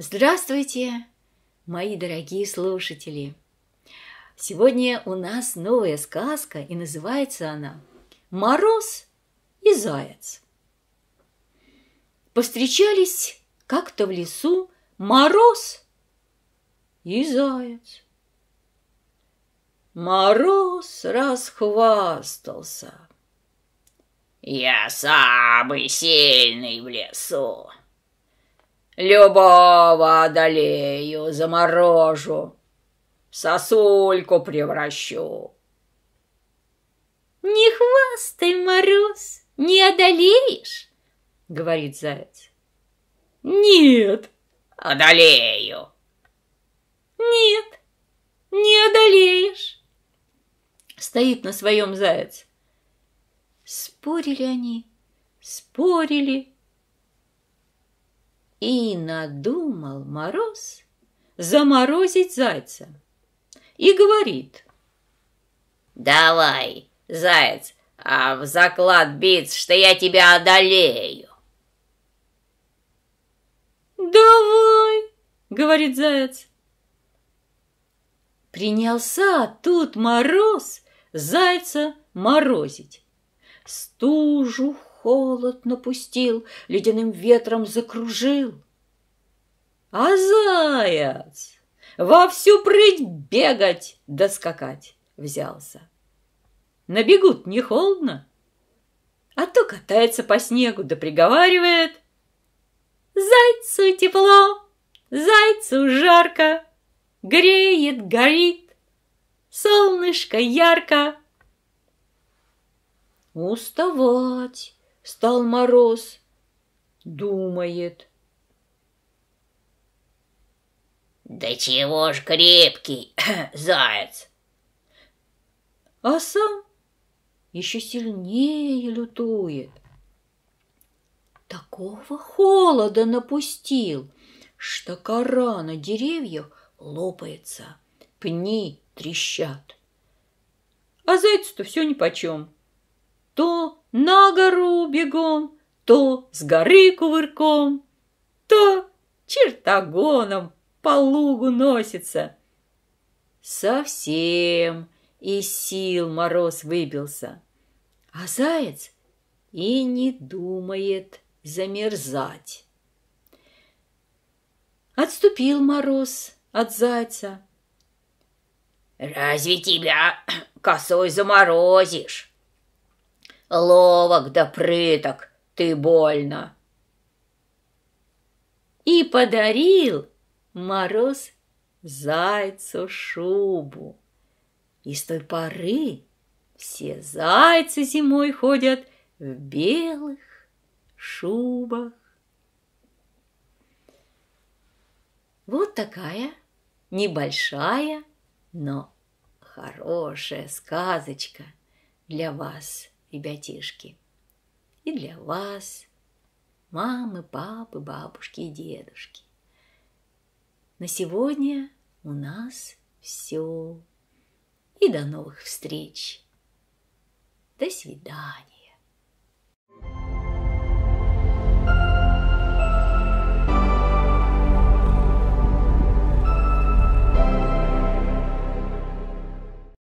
Здравствуйте, мои дорогие слушатели! Сегодня у нас новая сказка, и называется она «Мороз и заяц». Постречались как-то в лесу мороз и заяц. Мороз расхвастался. «Я самый сильный в лесу!» Любого одолею, заморожу, сосульку превращу. «Не хвастай, Мороз, не одолеешь!» — говорит заяц. «Нет!» «Одолею!» «Нет, не одолеешь!» Стоит на своем заяц. Спорили они, спорили, и надумал Мороз заморозить зайца. И говорит. «Давай, заяц, а в заклад биться, что я тебя одолею!» «Давай!» — говорит заяц. Принялся тут мороз зайца морозить. Стужу, холод напустил, ледяным ветром закружил. А заяц во всю прыть бегать да скакать взялся. Набегут не холодно, а то катается по снегу да приговаривает. Зайцу тепло, зайцу жарко, греет, горит, солнышко ярко. Уставать Стал мороз. Думает. Да чего ж крепкий заяц! А сам еще сильнее лютует. Такого холода напустил, что кора на деревьях лопается, пни трещат. А зайцу-то все нипочем. То на гору бегом, то с горы кувырком, то чертогоном по лугу носится. Совсем из сил мороз выбился. А заяц и не думает замерзать. Отступил мороз от зайца. «Разве тебя косой заморозишь?» Ловок да прыток, ты больно. И подарил мороз зайцу шубу. И с той поры все зайцы зимой ходят в белых шубах. Вот такая небольшая, но хорошая сказочка для вас ребятишки. И для вас, мамы, папы, бабушки и дедушки. На сегодня у нас все. И до новых встреч. До свидания.